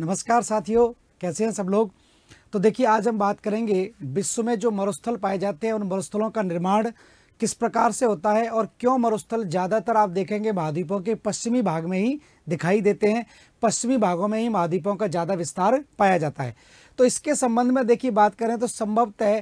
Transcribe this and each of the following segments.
नमस्कार साथियों कैसे हैं सब लोग तो देखिए आज हम बात करेंगे विश्व में जो मरुस्थल पाए जाते हैं उन मरुस्थलों का निर्माण किस प्रकार से होता है और क्यों मरुस्थल ज़्यादातर आप देखेंगे महाद्वीपों के पश्चिमी भाग में ही दिखाई देते हैं पश्चिमी भागों में ही महाद्वीपों का ज़्यादा विस्तार पाया जाता है तो इसके संबंध में देखिए बात करें तो संभवतः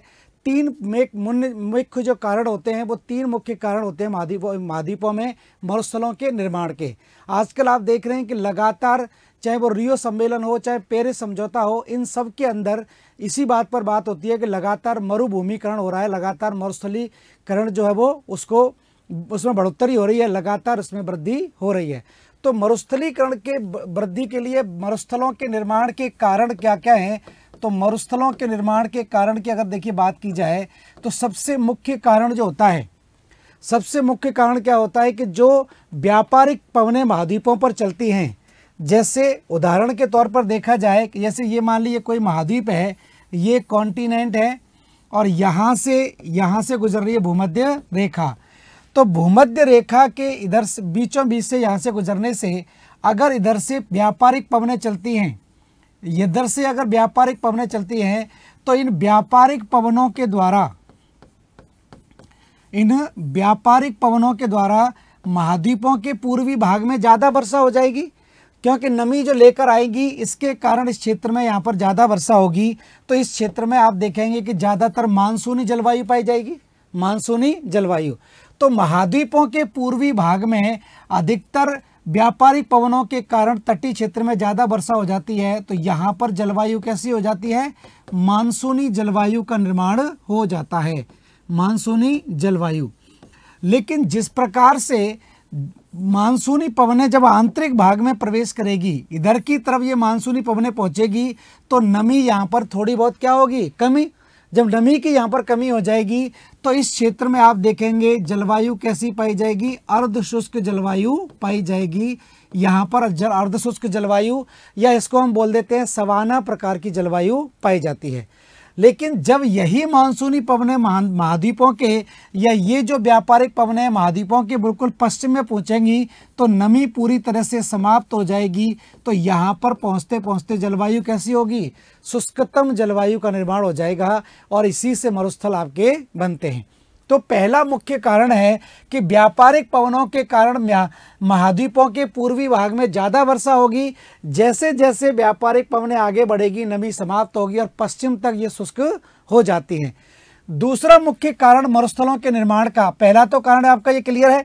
तीन मुख्य जो कारण होते हैं वो तीन मुख्य कारण होते हैं महाद्वीपों महाद्वीपों में मरुस्थलों के निर्माण के आजकल आप देख रहे हैं कि लगातार चाहे वो रियो सम्मेलन हो चाहे पेरिस समझौता हो इन सब के अंदर इसी बात पर बात होती है कि लगातार मरुभूमिकरण हो रहा है लगातार मरुस्थलीकरण जो है वो उसको उसमें बढ़ोतरी हो रही है लगातार उसमें वृद्धि हो रही है तो मरुस्थलीकरण के वृद्धि के लिए मरुस्थलों के निर्माण के कारण क्या क्या हैं तो मरुस्थलों के निर्माण के कारण की अगर देखिए बात की जाए तो सबसे मुख्य कारण जो होता है सबसे मुख्य कारण क्या होता है कि जो व्यापारिक पवने महाद्वीपों पर चलती हैं जैसे उदाहरण के तौर पर देखा जाए कि जैसे ये मान लीजिए कोई महाद्वीप है ये कॉन्टिनेंट है और यहाँ से यहाँ से गुजर रही है भूमध्य रेखा तो भूमध्य रेखा के इधर से बीचों बीच से यहाँ से गुजरने से अगर इधर से व्यापारिक पवनें चलती हैं इधर से अगर व्यापारिक पवनें चलती हैं तो इन व्यापारिक पवनों के द्वारा इन व्यापारिक पवनों के द्वारा महाद्वीपों के पूर्वी भाग में ज़्यादा वर्षा हो जाएगी क्योंकि नमी जो लेकर आएगी इसके कारण इस क्षेत्र में यहाँ पर ज़्यादा वर्षा होगी तो इस क्षेत्र में आप देखेंगे कि ज़्यादातर मानसूनी जलवायु पाई जाएगी मानसूनी जलवायु तो महाद्वीपों के पूर्वी भाग में अधिकतर व्यापारिक पवनों के कारण तटीय क्षेत्र में ज़्यादा वर्षा हो जाती है तो यहाँ पर जलवायु कैसी हो जाती है मानसूनी जलवायु का निर्माण हो जाता है मानसूनी जलवायु लेकिन जिस प्रकार से मानसूनी पवनें जब आंतरिक भाग में प्रवेश करेगी इधर की तरफ ये मानसूनी पवनें पहुंचेगी तो नमी यहाँ पर थोड़ी बहुत क्या होगी कमी जब नमी की यहाँ पर कमी हो जाएगी तो इस क्षेत्र में आप देखेंगे जलवायु कैसी पाई जाएगी अर्ध शुष्क जलवायु पाई जाएगी यहाँ पर जल अर्ध शुष्क जलवायु या इसको हम बोल देते हैं सवाना प्रकार की जलवायु पाई जाती है लेकिन जब यही मानसूनी पवनें महाद्वीपों के या ये जो व्यापारिक है महाद्वीपों के बिल्कुल पश्चिम में पहुँचेंगी तो नमी पूरी तरह से समाप्त हो जाएगी तो यहाँ पर पहुँचते पहुँचते जलवायु कैसी होगी शुष्कतम जलवायु का निर्माण हो जाएगा और इसी से मरुस्थल आपके बनते हैं तो पहला मुख्य कारण है कि व्यापारिक पवनों के कारण महाद्वीपों के पूर्वी भाग में ज़्यादा वर्षा होगी जैसे जैसे व्यापारिक पवनें आगे बढ़ेगी नमी समाप्त होगी और पश्चिम तक ये शुष्क हो जाती हैं दूसरा मुख्य कारण मरुस्थलों के निर्माण का पहला तो कारण आपका ये क्लियर है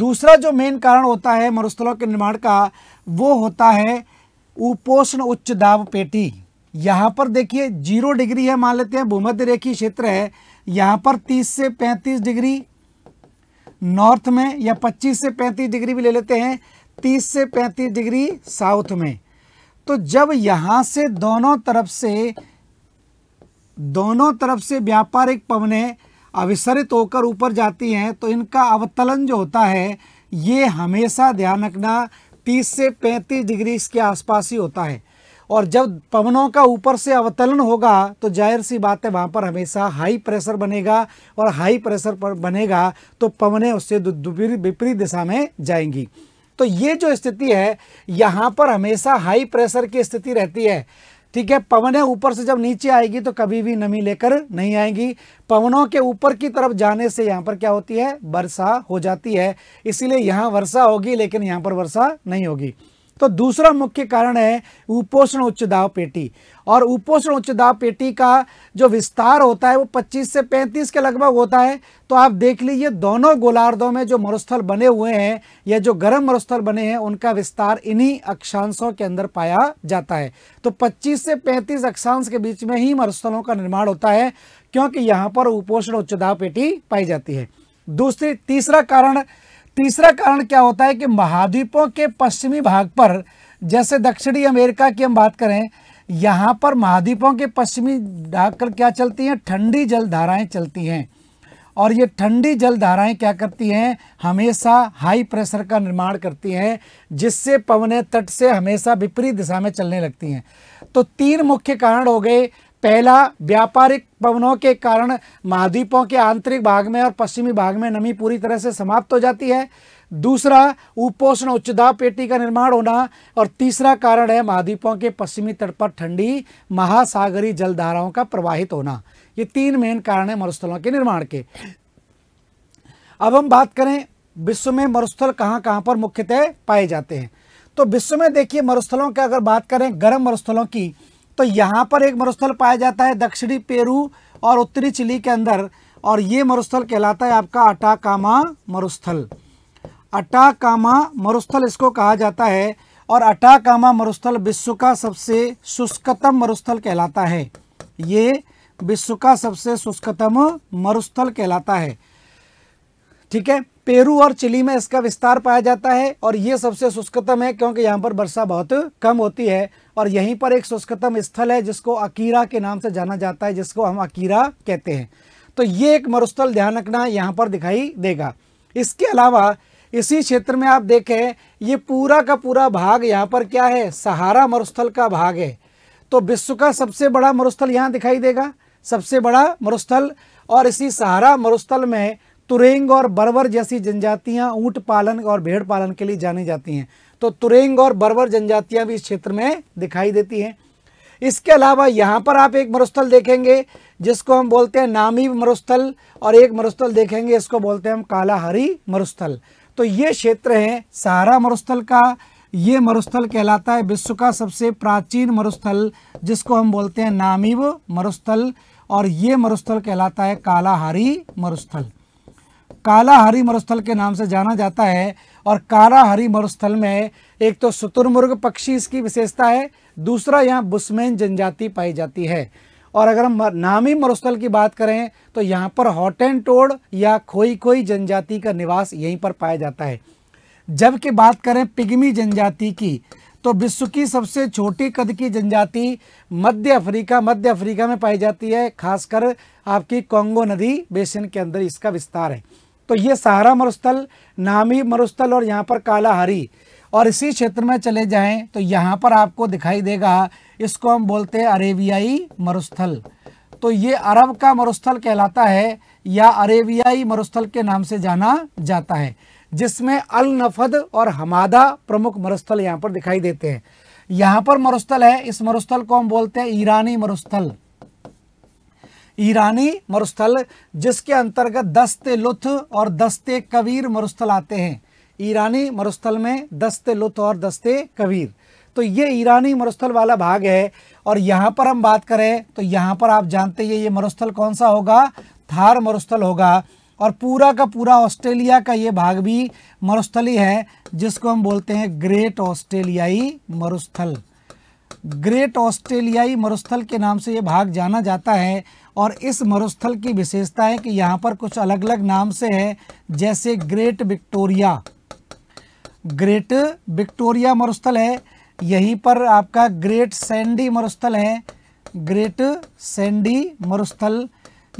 दूसरा जो मेन कारण होता है मरुस्थलों के निर्माण का वो होता है उपोषण उच्च दाब पेटी यहाँ पर देखिए जीरो डिग्री है मान लेते हैं भूमध्य रेखी क्षेत्र है यहाँ पर 30 से 35 डिग्री नॉर्थ में या 25 से 35 डिग्री भी ले लेते हैं 30 से 35 डिग्री साउथ में तो जब यहाँ से दोनों तरफ से दोनों तरफ से व्यापारिक पवने अविसरित होकर ऊपर जाती हैं तो इनका अवतलन जो होता है ये हमेशा ध्यान रखना 30 से 35 डिग्री इसके आसपास ही होता है और जब पवनों का ऊपर से अवतलन होगा तो जाहिर सी बात है वहाँ पर हमेशा हाई प्रेशर बनेगा और हाई प्रेशर पर बनेगा तो पवनें उससे विपरीत दिशा में जाएंगी तो ये जो स्थिति है यहाँ पर हमेशा हाई प्रेशर की स्थिति रहती है ठीक है पवनें ऊपर से जब नीचे आएगी तो कभी भी नमी लेकर नहीं आएंगी पवनों के ऊपर की तरफ जाने से यहाँ पर क्या होती है वर्षा हो जाती है इसीलिए यहाँ वर्षा होगी लेकिन यहाँ पर वर्षा नहीं होगी तो दूसरा मुख्य कारण है उपोषण उच्च दाव पेटी और उपोषण उच्च दाव पेटी का जो विस्तार होता है वो 25 से 35 के लगभग होता है तो आप देख लीजिए दोनों गोलार्धों में जो मरुस्थल बने हुए हैं या जो गर्म मरुस्थल बने हैं उनका विस्तार इन्हीं अक्षांशों के अंदर पाया जाता है तो 25 से 35 अक्षांश के बीच में ही मरुस्थलों का निर्माण होता है क्योंकि यहाँ पर उपोषण उच्च दाव पेटी पाई जाती है दूसरी तीसरा कारण तीसरा कारण क्या होता है कि महाद्वीपों के पश्चिमी भाग पर जैसे दक्षिणी अमेरिका की हम बात करें यहाँ पर महाद्वीपों के पश्चिमी भाग पर क्या चलती हैं ठंडी जल धाराएँ चलती हैं और ये ठंडी जल धाराएँ क्या करती हैं हमेशा हाई प्रेशर का निर्माण करती हैं जिससे पवने तट से हमेशा विपरीत दिशा में चलने लगती हैं तो तीन मुख्य कारण हो गए पहला व्यापारिक पवनों के कारण महाद्वीपों के आंतरिक भाग में और पश्चिमी भाग में नमी पूरी तरह से समाप्त हो जाती है दूसरा उपोषण उच्चदाब पेटी का निर्माण होना और तीसरा कारण है महाद्वीपों के पश्चिमी तट पर ठंडी महासागरी जलधाराओं का प्रवाहित होना ये तीन मेन कारण है मरुस्थलों के निर्माण के अब हम बात करें विश्व में मरुस्थल कहाँ कहाँ पर मुख्यतः पाए जाते हैं तो विश्व में देखिए मरुस्थलों की अगर बात करें गर्म मरुस्थलों की तो यहाँ पर एक मरुस्थल पाया जाता है दक्षिणी पेरू और उत्तरी चिली के अंदर और ये मरुस्थल कहलाता है आपका अटाकामा मरुस्थल अटाकामा मरुस्थल इसको कहा जाता है और अटाकामा मरुस्थल विश्व का सबसे शुष्कतम मरुस्थल कहलाता है ये विश्व का सबसे शुष्कतम मरुस्थल कहलाता है ठीक है पेरू और चिली में इसका विस्तार पाया जाता है और ये सबसे शुष्कतम है क्योंकि यहाँ पर वर्षा बहुत कम होती है और यहीं पर एक शुष्कतम स्थल है जिसको अकीरा के नाम से जाना जाता है जिसको हम अकीरा कहते हैं तो ये एक मरुस्थल ध्यान रखना यहाँ पर दिखाई देगा इसके अलावा इसी क्षेत्र में आप देखें ये पूरा का पूरा भाग यहाँ पर क्या है सहारा मरुस्थल का भाग है तो विश्व का सबसे बड़ा मरुस्थल यहाँ दिखाई देगा सबसे बड़ा मरुस्थल और इसी सहारा मरुस्थल में तुरेंग और बरवर जैसी जनजातियां ऊंट पालन और भेड़ पालन के लिए जानी जाती हैं तो तुरेंग और बरवर जनजातियां भी इस क्षेत्र में दिखाई देती हैं इसके अलावा यहाँ पर आप एक मरुस्थल देखेंगे जिसको हम बोलते हैं नामी मरुस्थल और एक मरुस्थल देखेंगे इसको बोलते हैं हम कालाहारी मरुस्थल तो ये क्षेत्र है सहारा मरुस्थल का ये मरुस्थल कहलाता है विश्व का सबसे प्राचीन मरुस्थल जिसको हम बोलते हैं नामीव मरुस्थल और ये मरुस्थल कहलाता है कालाहारी मरुस्थल काला हरी मरुस्थल के नाम से जाना जाता है और काला हरी मरुस्थल में एक तो शतुर्मुर्ग पक्षी इसकी विशेषता है दूसरा यहाँ बुस्मैन जनजाति पाई जाती है और अगर हम नामी मरुस्थल की बात करें तो यहाँ पर हॉटेन टोड़ या खोई खोई जनजाति का निवास यहीं पर पाया जाता है जबकि बात करें पिगमी जनजाति की तो विश्व की सबसे छोटी कद की जनजाति मध्य अफ्रीका मध्य अफ्रीका में पाई जाती है खासकर आपकी कोंगो नदी बेसिन के अंदर इसका विस्तार है तो ये सहारा मरुस्थल नामी मरुस्थल और यहाँ पर कालाहारी और इसी क्षेत्र में चले जाएं तो यहाँ पर आपको दिखाई देगा इसको हम बोलते हैं अरेबियाई मरुस्थल तो ये अरब का मरुस्थल कहलाता है या अरेबियाई मरुस्थल के नाम से जाना जाता है जिसमें अल नफद और हमादा प्रमुख मरुस्थल यहाँ पर दिखाई देते हैं यहाँ पर मरुस्थल है इस मरुस्थल को हम बोलते हैं ईरानी मरुस्थल ईरानी मरुस्थल जिसके अंतर्गत दस्ते लुथ और दस्ते कबीर मरुस्थल आते हैं ईरानी मरुस्थल में दस्ते लुथ और दस्ते कबीर तो ये ईरानी मरुस्थल वाला भाग है और यहाँ पर हम बात करें तो यहाँ पर आप जानते हैं ये मरुस्थल कौन सा होगा थार मरुस्थल होगा और पूरा का पूरा ऑस्ट्रेलिया का ये भाग भी मरुस्थली है जिसको हम बोलते हैं ग्रेट ऑस्ट्रेलियाई मरुस्थल ग्रेट ऑस्ट्रेलियाई मरुस्थल के नाम से ये भाग जाना जाता है और इस मरुस्थल की विशेषता है कि यहाँ पर कुछ अलग अलग नाम से है जैसे ग्रेट विक्टोरिया ग्रेट विक्टोरिया मरुस्थल है यहीं पर आपका ग्रेट सैंडी मरुस्थल है ग्रेट सैंडी मरुस्थल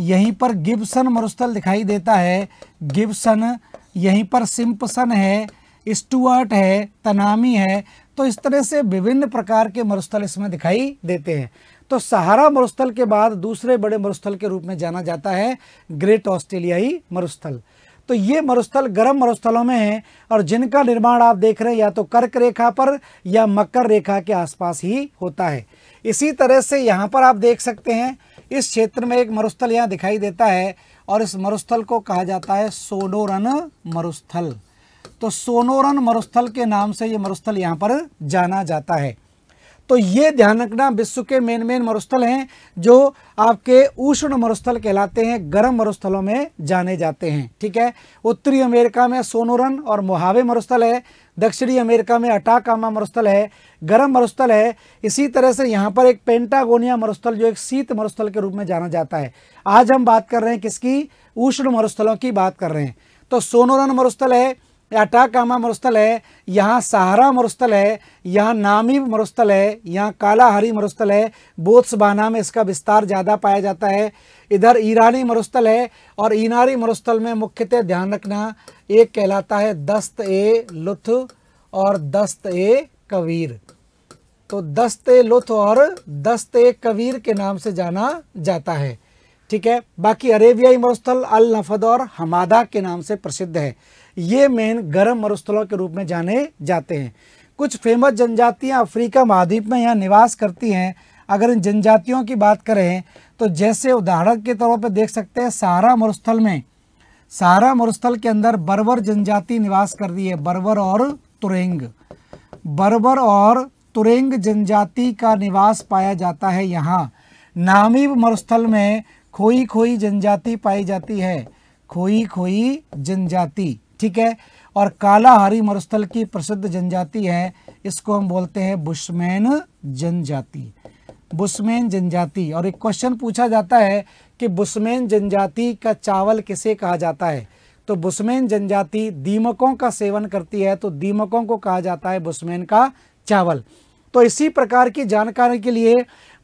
यहीं पर गिब्सन मरुस्थल दिखाई देता है गिब्सन यहीं पर सिम्पसन है स्टुअर्ट है तनामी है तो इस तरह से विभिन्न प्रकार के मरुस्थल इसमें दिखाई देते हैं तो सहारा मरुस्थल के बाद दूसरे बड़े मरुस्थल के रूप में जाना जाता है ग्रेट ऑस्ट्रेलियाई मरुस्थल तो ये मरुस्थल गर्म मरुस्थलों में हैं और जिनका निर्माण आप देख रहे हैं या तो कर्क रेखा पर या मकर रेखा के आसपास ही होता है इसी तरह से यहाँ पर आप देख सकते हैं इस क्षेत्र में एक मरुस्थल यहाँ दिखाई देता है और इस मरुस्थल को कहा जाता है सोनोरन मरुस्थल तो सोनोरन मरुस्थल के नाम से ये मरुस्थल यहाँ पर जाना जाता है तो ये ध्यान रखना विश्व के मेन मेन मरुस्थल हैं जो आपके उष्ण मरुस्थल कहलाते हैं गर्म मरुस्थलों में जाने जाते हैं ठीक है उत्तरी अमेरिका में सोनोरन और मोहावे मरुस्थल है दक्षिणी अमेरिका में अटाकामा मरुस्थल है गर्म मरुस्थल है इसी तरह से यहाँ पर एक पेंटागोनिया मरुस्थल जो एक शीत मरुस्थल के रूप में जाना जाता है आज हम बात कर रहे हैं किसकी उष्ण मरुस्थलों की बात कर रहे हैं तो सोनोरन मरुस्थल है अटाकामा मरुस्थल है यहाँ सहारा मरुस्थल है यहाँ नामीब मरुस्थल है यहाँ कालाहारी मरुस्थल है बोत्सबाना में इसका विस्तार ज़्यादा पाया जाता है इधर ईरानी मरुस्थल है और ईनारी मरुस्थल में मुख्यतः ध्यान रखना एक कहलाता है दस्त ए लुथ और दस्त ए कबीर तो दस्त ए लुथ और दस्त ए कबीर के नाम से जाना जाता है ठीक है बाकी अरेबियाई मरुस्थल अल नफद और हमादा के नाम से प्रसिद्ध है ये मेन गर्म मरुस्थलों के रूप में जाने जाते हैं कुछ फेमस जनजातियाँ अफ्रीका महाद्वीप में यहाँ निवास करती हैं अगर इन जनजातियों की बात करें तो जैसे उदाहरण के तौर पर देख सकते हैं सहारा मरुस्थल में सहारा मरुस्थल के अंदर बर्बर जनजाति निवास कर रही है बर्बर और तुरेंग बर्बर और तुरेंग जनजाति का निवास पाया जाता है यहाँ नामीब मरुस्थल में खोई खोई जनजाति पाई जाती है खोई खोई जनजाति ठीक है और काला हरी मरुस्थल की प्रसिद्ध जनजाति है इसको हम बोलते हैं बुशमैन जनजाति बुशमैन जनजाति और एक क्वेश्चन पूछा जाता है कि बुशमैन जनजाति का चावल किसे कहा जाता है तो बुशमैन जनजाति दीमकों का सेवन करती है तो दीमकों को कहा जाता है बुशमैन का चावल तो इसी प्रकार की जानकारी के लिए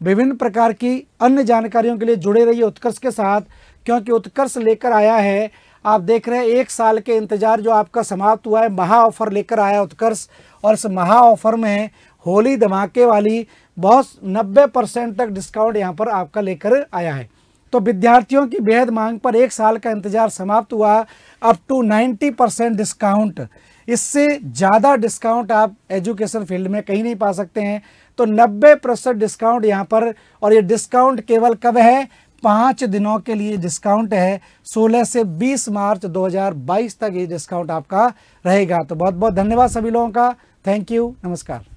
विभिन्न प्रकार की अन्य जानकारियों के लिए जुड़े रहिए उत्कर्ष के साथ क्योंकि उत्कर्ष लेकर आया है आप देख रहे हैं एक साल के इंतज़ार जो आपका समाप्त हुआ है महा ऑफ़र लेकर आया उत्कर्ष और इस महा ऑफ़र में होली धमाके वाली बहुत 90 परसेंट तक डिस्काउंट यहाँ पर आपका लेकर आया है तो विद्यार्थियों की बेहद मांग पर एक साल का इंतजार समाप्त हुआ अप टू 90 परसेंट डिस्काउंट इससे ज़्यादा डिस्काउंट आप एजुकेशन फील्ड में कहीं नहीं पा सकते हैं तो 90 परसेंट डिस्काउंट यहाँ पर और ये डिस्काउंट केवल कब है पाँच दिनों के लिए डिस्काउंट है 16 से 20 मार्च 2022 तक ये डिस्काउंट आपका रहेगा तो बहुत बहुत धन्यवाद सभी लोगों का थैंक यू नमस्कार